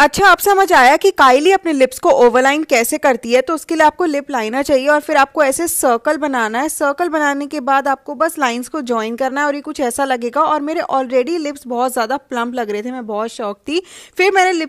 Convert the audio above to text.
अच्छा आप समझ आया कि काइली अपने लिप्स को ओवरलाइन कैसे करती है तो उसके लिए आपको लिप लाइनर चाहिए और फिर आपको ऐसे सर्कल बनाना है सर्कल बनाने के बाद आपको बस लाइंस को ज्वाइन करना है और ये कुछ ऐसा लगेगा और मेरे ऑलरेडी लिप्स बहुत ज़्यादा प्लम्प लग रहे थे मैं बहुत शौक थी फिर मैंने लिप्स